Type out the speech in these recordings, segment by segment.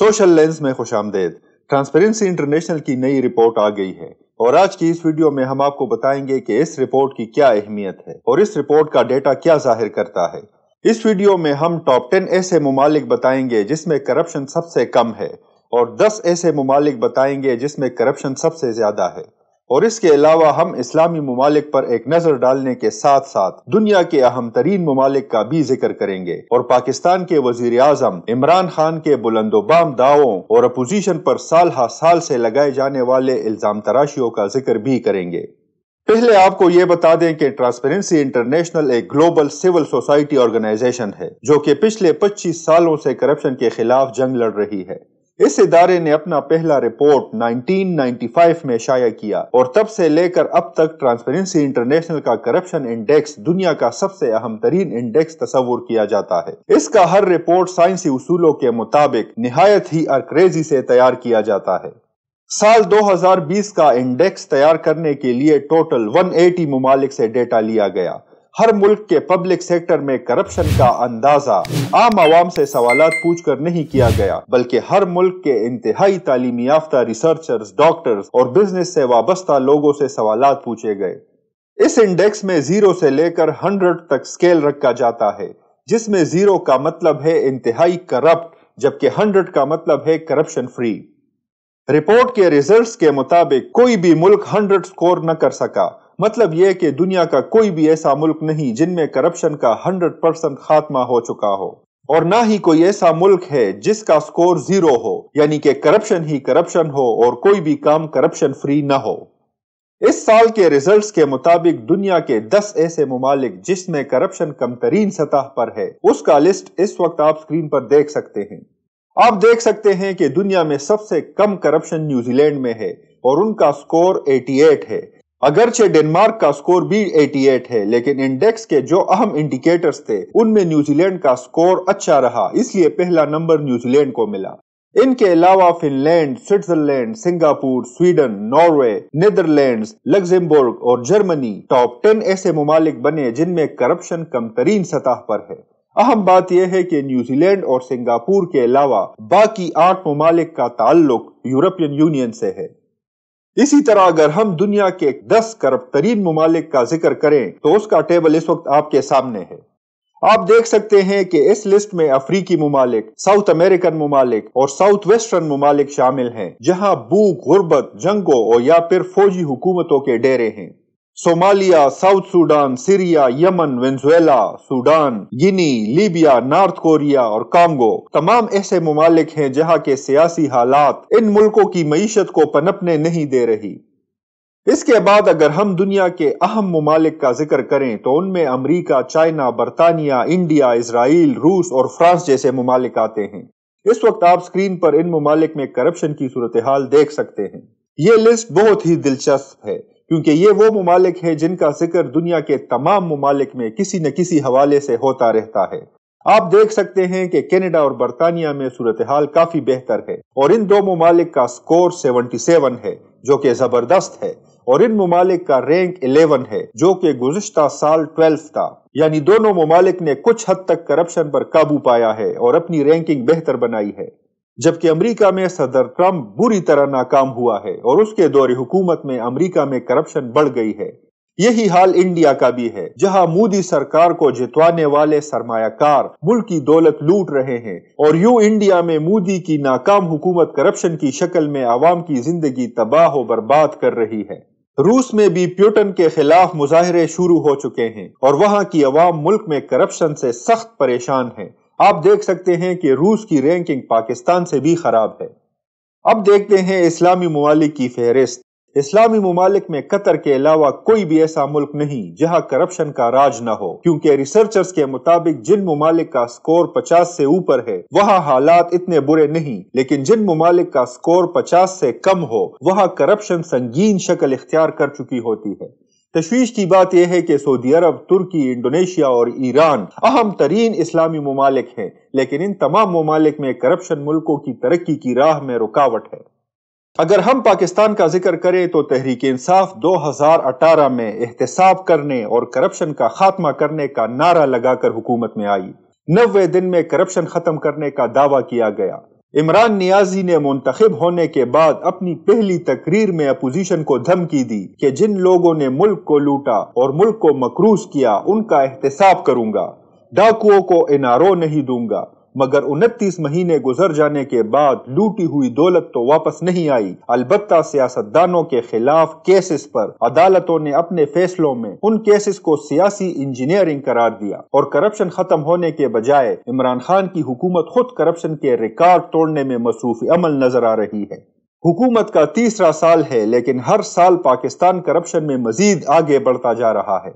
social lens में खुश आमदेद transparency international की नई रिपोर्ट आ गई है और आज की इस वीडियो में हम आपको बताएंगे कि इस रिपोर्ट की क्या अहमियत है और इस रिपोर्ट का डेटा क्या जाहिर करता है इस वीडियो में हम टॉप टेन ऐसे ममालिक बताएंगे जिसमें करप्शन सबसे कम है और दस ऐसे ममालिक बताएंगे जिसमें करप्शन सबसे ज्यादा है और इसके अलावा हम इस्लामी ममालिक पर एक नजर डालने के साथ साथ दुनिया के अहम तरीन ममालिक का भी जिक्र करेंगे और पाकिस्तान के वजीर आजम इमरान खान के बुलंदोबाम दावों और अपोजिशन पर साल हा साल से लगाए जाने वाले इल्जाम तराशियों का जिक्र भी करेंगे पहले आपको ये बता दें कि ट्रांसपेरेंसी इंटरनेशनल एक ग्लोबल सिविल सोसाइटी ऑर्गेनाइजेशन है जो कि पिछले 25 सालों से करप्शन के खिलाफ जंग लड़ रही है इस इदारे ने अपना पहला रिपोर्ट 1995 में शाया किया और तब से लेकर अब तक ट्रांसपेरेंसी इंटरनेशनल का करप्शन इंडेक्स दुनिया का सबसे अहम तरीन इंडेक्स तस्वुर किया जाता है इसका हर रिपोर्ट साइंसी उसूलों के मुताबिक नहायत ही अरक्रेजी से तैयार किया जाता है साल 2020 का इंडेक्स तैयार करने के लिए टोटल 180 ममालिक से डेटा लिया गया हर मुल्क के पब्लिक सेक्टर में करप्शन का अंदाजा आम आवाम से सवाल पूछ कर नहीं किया गया बल्कि हर मुल्क के इंतहाई तालीम याफ्ता रिसर्चर्स डॉक्टर्स और बिजनेस से वाबस्ता लोगों से सवाल पूछे गए इस इंडेक्स में जीरो से लेकर हंड्रेड तक स्केल रखा जाता है जिसमें जीरो का मतलब है इंतहाई करप्ट जबकि हंड्रेड का मतलब है करप्शन फ्री रिपोर्ट के रिजल्ट्स के मुताबिक कोई भी मुल्क हंड्रेड स्कोर न कर सका मतलब यह कि दुनिया का कोई भी ऐसा मुल्क नहीं जिनमें करप्शन का 100 परसेंट खात्मा हो चुका हो और ना ही कोई ऐसा मुल्क है जिसका स्कोर जीरो हो यानी कि करप्शन ही करप्शन हो और कोई भी काम करप्शन फ्री ना हो इस साल के रिजल्ट्स के मुताबिक दुनिया के 10 ऐसे ममालिक जिसमें करप्शन तरीन सतह पर है उसका लिस्ट इस वक्त आप स्क्रीन पर देख सकते हैं आप देख सकते हैं कि दुनिया में सबसे कम करप्शन न्यूजीलैंड में है और उनका स्कोर 88 है अगरचे डेनमार्क का स्कोर भी 88 है लेकिन इंडेक्स के जो अहम इंडिकेटर्स थे उनमें न्यूजीलैंड का स्कोर अच्छा रहा इसलिए पहला नंबर न्यूजीलैंड को मिला इनके अलावा Finland Switzerland Singapore Sweden Norway Netherland Luxembourg और जर्मनी टॉप टेन ऐसे ममालिक बने जिनमें करप्शन कम तरीन सतह पर है अहम बात यह है कि न्यूजीलैंड और सिंगापुर के अलावा बाकी आठ ममालिक का ताल्लुक यूरोपियन यूनियन से है इसी तरह अगर हम दुनिया के 10 करब तरीन ममालिक का जिक्र करें तो उसका टेबल इस वक्त आपके सामने है आप देख सकते हैं कि इस लिस्ट में अफ्रीकी ममालिक साउथ अमेरिकन ममालिक और साउथ वेस्टर्न ममालिक शामिल हैं जहां भूख गुर्बत जंगों और या फिर फौजी हुकूमतों के डेरे हैं Somalia South Sudan Syria Yemen Venezuela Sudan Guinea Libya North Korea और कांगो तमाम ऐसे ममालिक हैं जहां के सियासी हालात इन मुल्कों की मीशत को पनपने नहीं दे रही इसके बाद अगर हम दुनिया के अहम ममालिक का जिक्र करें तो उनमें अमरीका चाइना बरतानिया इंडिया इसराइल रूस और फ्रांस जैसे ममालिक आते हैं इस वक्त आप स्क्रीन पर इन ममालिक में करप्शन की सूरत हाल देख सकते हैं ये लिस्ट बहुत ही दिलचस्प है क्योंकि ये वो ममालिक हैं जिनका जिक्र दुनिया के तमाम ममालिक में किसी न किसी हवाले से होता रहता है आप देख सकते हैं कि कनाडा और बरतानिया में सूरत हाल काफी बेहतर है और इन दो ममालिक का स्कोर 77 है जो कि जबरदस्त है और इन ममालिक का रैंक 11 है जो कि गुजशत साल 12 था यानी दोनों ममालिक ने कुछ हद तक करप्शन पर काबू पाया है और अपनी रैंकिंग बेहतर बनाई है जबकि अमेरिका में सदर ट्रंप बुरी तरह नाकाम हुआ है और उसके दौरे हुकूमत में अमेरिका में करप्शन बढ़ गई है यही हाल इंडिया का भी है जहां मोदी सरकार को जितवाने वाले सरमायाकार मुल्क की दौलत लूट रहे हैं और यूं इंडिया में मोदी की नाकाम हुकूमत करप्शन की शक्ल में आवाम की जिंदगी तबाह और बर्बाद कर रही है रूस में भी प्यूटन के खिलाफ मुजाहरे शुरू हो चुके हैं और वहां की अवाम मुल्क में करप्शन से सख्त परेशान है आप देख सकते हैं कि रूस की रैंकिंग पाकिस्तान से भी खराब है अब देखते हैं इस्लामी ममालिक की फहरिस्त इस्लामी ममालिक में कतर के अलावा कोई भी ऐसा मुल्क नहीं जहां करप्शन का राज न हो क्योंकि रिसर्चर्स के मुताबिक जिन ममालिक का स्कोर 50 से ऊपर है वहां हालात इतने बुरे नहीं लेकिन जिन ममालिक का स्कोर 50 से कम हो वहां करप्शन संगीन शक्ल इख्तियार कर चुकी होती है तशवीश की बात यह है कि सऊदी अरब तुर्की इंडोनेशिया और ईरान अहम तरीन इस्लामी ममालिक हैं लेकिन इन तमाम ममालिक में करप्शन मुल्कों की तरक्की की राह में रुकावट है अगर हम पाकिस्तान का जिक्र करें तो तहरीक इंसाफ 2018 में एहतसाब करने और करप्शन का खात्मा करने का नारा लगाकर हुकूमत में आई नब्बे दिन में करप्शन खत्म करने का दावा किया गया इमरान नियाजी ने मुंतखब होने के बाद अपनी पहली तकरीर में अपोजिशन को धमकी दी कि जिन लोगों ने मुल्क को लूटा और मुल्क को मकरूज किया उनका एहतसाब करूंगा डाकुओं को एनआरओ नहीं दूंगा मगर उनतीस महीने गुजर जाने के बाद लूटी हुई दौलत तो वापस नहीं आई अलबत्ता सियासतदानों के खिलाफ केसेस पर अदालतों ने अपने फैसलों में उन केसेस को सियासी इंजीनियरिंग करार दिया और करप्शन खत्म होने के बजाय इमरान खान की हुकूमत खुद करप्शन के रिकॉर्ड तोड़ने में मसरूफ अमल नजर आ रही है हुकूमत का तीसरा साल है लेकिन हर साल पाकिस्तान करप्शन में मजीद आगे बढ़ता जा रहा है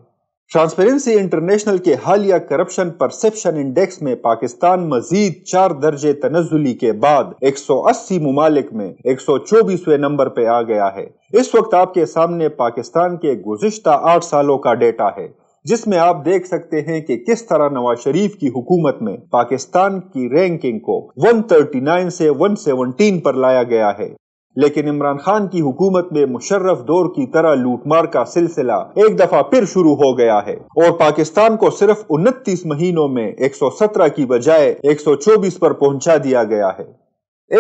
ट्रांसपेरेंसी इंटरनेशनल के हालिया करप्शन परसेप्शन इंडेक्स में पाकिस्तान मजीद चार दर्जे तनजुली के बाद 180 ममालिक में 124वें नंबर पे आ गया है इस वक्त आपके सामने पाकिस्तान के गुजशत आठ सालों का डेटा है जिसमें आप देख सकते हैं कि किस तरह नवाज शरीफ की हुकूमत में पाकिस्तान की रैंकिंग को 139 से 117 पर लाया गया है लेकिन इमरान खान की हुकूमत में मुशर्रफ दौर की तरह लूटमार का सिलसिला एक दफा फिर शुरू हो गया है और पाकिस्तान को सिर्फ उनतीस महीनों में 117 की बजाय 124 पर पहुंचा दिया गया है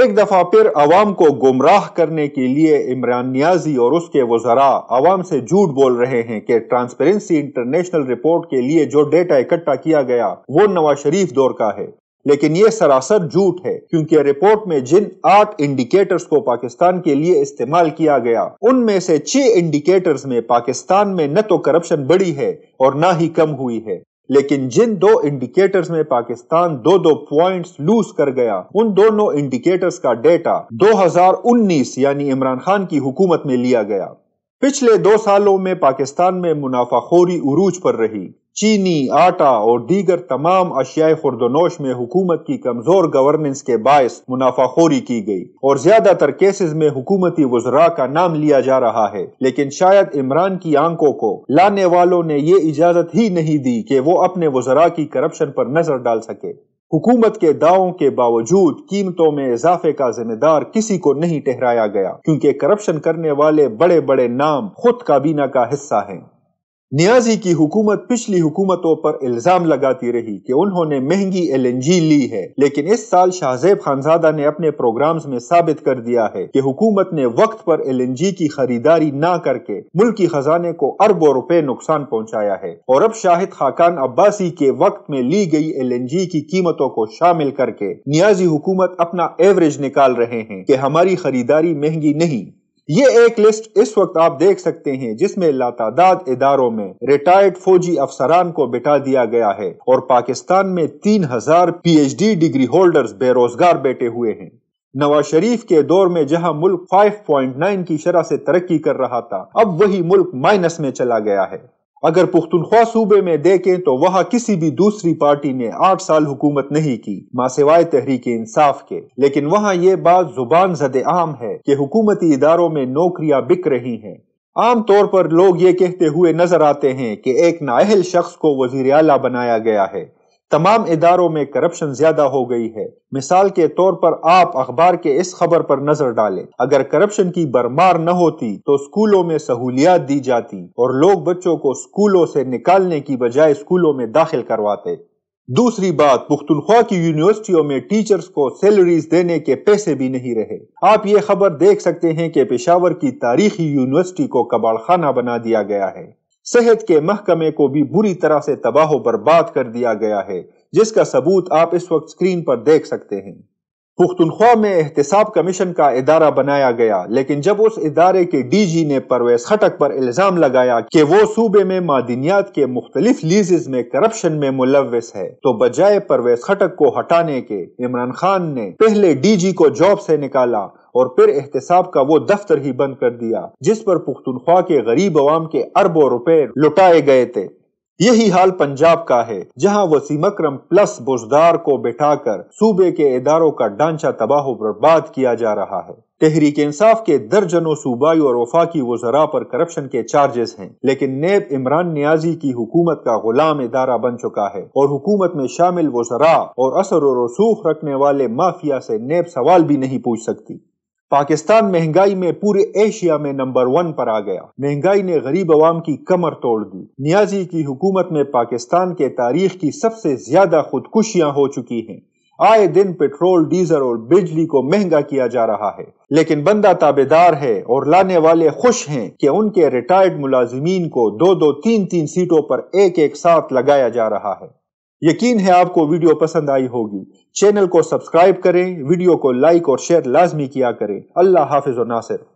एक दफा फिर अवाम को गुमराह करने के लिए इमरान नियाजी और उसके वजरा अवाम से झूठ बोल रहे हैं कि ट्रांसपेरेंसी इंटरनेशनल रिपोर्ट के लिए जो डेटा इकट्ठा किया गया वो नवाज शरीफ दौर का है लेकिन ये सरासर झूठ है क्योंकि रिपोर्ट में जिन आठ इंडिकेटर्स को पाकिस्तान के लिए इस्तेमाल किया गया उनमें से छह इंडिकेटर्स में पाकिस्तान में न तो करप्शन बढ़ी है और न ही कम हुई है लेकिन जिन दो इंडिकेटर्स में पाकिस्तान दो दो पॉइंट्स लूज कर गया उन दोनों इंडिकेटर्स का डेटा 2019 यानी इमरान खान की हुकूमत में लिया गया पिछले दो सालों में पाकिस्तान में मुनाफाखोरी उरूज पर रही चीनी आटा और दीगर तमाम अशियाए खुर्दनोश में हुकूमत की कमजोर गवर्नेंस के बायस मुनाफाखोरी की गई और ज्यादातर केसेस में हुकूमती वजरा का नाम लिया जा रहा है लेकिन शायद इमरान की आंखों को लाने वालों ने ये इजाजत ही नहीं दी कि वो अपने वजरा की करप्शन पर नजर डाल सके हुकूमत के दावों के बावजूद कीमतों में इजाफे का जिम्मेदार किसी को नहीं ठहराया गया क्योंकि करप्शन करने वाले बड़े बड़े नाम खुद काबीना का हिस्सा हैं नियाजी की हुकूमत पिछली हुकूमतों पर इल्जाम लगाती रही कि उन्होंने महंगी एलएनजी ली है लेकिन इस साल शाहजेब खानजादा ने अपने प्रोग्राम्स में साबित कर दिया है कि हुकूमत ने वक्त पर एलएनजी की खरीदारी ना करके मुल्क की खजाने को अरबों रुपए नुकसान पहुंचाया है और अब शाहिद खाकान अब्बासी के वक्त में ली गई जी की कीमतों को शामिल करके नियाजी हुकूमत अपना एवरेज निकाल रहे हैं की हमारी खरीदारी महंगी नहीं ये एक लिस्ट इस वक्त आप देख सकते हैं जिसमें लातादाद इदारों में रिटायर्ड फौजी अफसरान को बिठा दिया गया है और पाकिस्तान में तीन हजार डी डिग्री होल्डर्स बेरोजगार बैठे हुए हैं नवाज शरीफ के दौर में जहां मुल्क 5.9 की शरह से तरक्की कर रहा था अब वही मुल्क माइनस में चला गया है अगर पुख्तनख्वा सूबे में देखें तो वहाँ किसी भी दूसरी पार्टी ने आठ साल हुकूमत नहीं की मासेवाय तहरीक इंसाफ के लेकिन वहाँ ये बात जुबान जद आम है की हुकूमती इदारों में नौकरियाँ बिक रही हैं आम तौर पर लोग ये कहते हुए नजर आते हैं कि एक नाहल शख्स को वजीर अला बनाया गया है तमाम इदारों में करप्शन ज्यादा हो गई है मिसाल के तौर पर आप अखबार के इस खबर पर नजर डालें अगर करप्शन की बरमार न होती तो स्कूलों में सहूलियात दी जाती और लोग बच्चों को स्कूलों से निकालने की बजाय स्कूलों में दाखिल करवाते दूसरी बात पुख्तनख्वा की यूनिवर्सिटियों में टीचर्स को सैलरीज देने के पैसे भी नहीं रहे आप ये खबर देख सकते हैं कि पेशावर की तारीखी यूनिवर्सिटी को कबाड़खाना बना दिया गया है सेहत के महकमे को भी बुरी तरह से तबाह बर्बाद कर दिया गया है जिसका सबूत आप इस वक्त स्क्रीन पर देख सकते हैं पुख्तनख्वा में एहतसाब कमीशन का इदारा बनाया गया लेकिन जब उस इदारे के डी जी ने परवेज खटक पर इल्ज़ाम लगाया कि वो सूबे में मादनियात के मुख्तलिफ लीजेज में करप्शन में मुलविस है तो बजाय परवेज खटक को हटाने के इमरान खान ने पहले डी जी को जॉब से निकाला और फिर एहतसाब का वो दफ्तर ही बंद कर दिया जिस पर पुख्तनख्वा के गरीब आवाम के अरबों रुपए लुटाए गए थे यही हाल पंजाब का है जहां वसीम अक्रम प्लस बुजदार को बैठाकर सूबे के इदारों का ढांचा तबाह बर्बाद किया जा रहा है तहरीक इंसाफ के दर्जनों सूबाई और वफाकी वजरा पर करप्शन के चार्जेस हैं लेकिन नेब इमरान न्याजी की हुकूमत का गुलाम इदारा बन चुका है और हुकूमत में शामिल वजरा और असर और रसूख रखने वाले माफिया से नेब सवाल भी नहीं पूछ सकती पाकिस्तान महंगाई में पूरे एशिया में नंबर वन पर आ गया महंगाई ने गरीब आवाम की कमर तोड़ दी नियाजी की हुकूमत में पाकिस्तान के तारीख की सबसे ज्यादा खुदकुशियां हो चुकी हैं आए दिन पेट्रोल डीजल और बिजली को महंगा किया जा रहा है लेकिन बंदा ताबेदार है और लाने वाले खुश हैं कि उनके रिटायर्ड मुलाजमीन को दो दो तीन तीन सीटों पर एक एक साथ लगाया जा रहा है यकीन है आपको वीडियो पसंद आई होगी चैनल को सब्सक्राइब करें वीडियो को लाइक और शेयर लाजमी किया करें अल्लाह हाफिज और नासिर